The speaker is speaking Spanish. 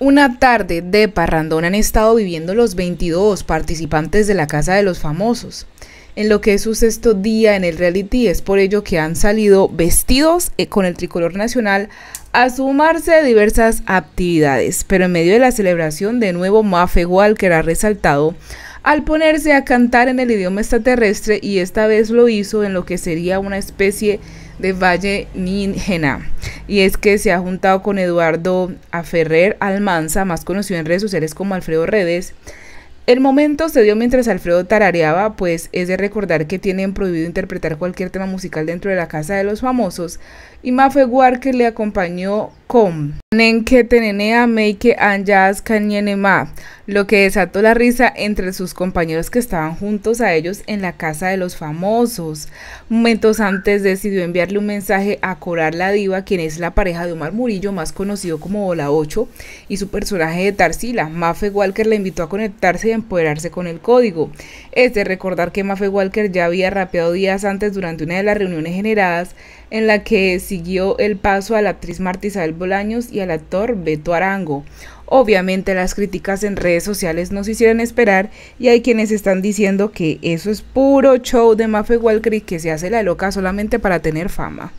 Una tarde de parrandón han estado viviendo los 22 participantes de la Casa de los Famosos, en lo que es su sexto día en el reality. Es por ello que han salido vestidos eh, con el tricolor nacional a sumarse a diversas actividades. Pero en medio de la celebración, de nuevo Mafe que ha resaltado al ponerse a cantar en el idioma extraterrestre y esta vez lo hizo en lo que sería una especie de valle ninjena y es que se ha juntado con Eduardo Aferrer Almanza, más conocido en redes sociales como Alfredo Redes. El momento se dio mientras Alfredo tarareaba, pues es de recordar que tienen prohibido interpretar cualquier tema musical dentro de la casa de los famosos, y Mafe War, que le acompañó com. lo que desató la risa entre sus compañeros que estaban juntos a ellos en la casa de los famosos. Momentos antes decidió enviarle un mensaje a Coral la Diva, quien es la pareja de Omar Murillo, más conocido como Ola 8, y su personaje de Tarsila. Mafe Walker la invitó a conectarse y empoderarse con el código. Es de recordar que Mafe Walker ya había rapeado días antes durante una de las reuniones generadas en la que siguió el paso a la actriz Marta Isabel Bolaños y al actor Beto Arango. Obviamente las críticas en redes sociales nos hicieron esperar y hay quienes están diciendo que eso es puro show de Mafe Walker y que se hace la loca solamente para tener fama.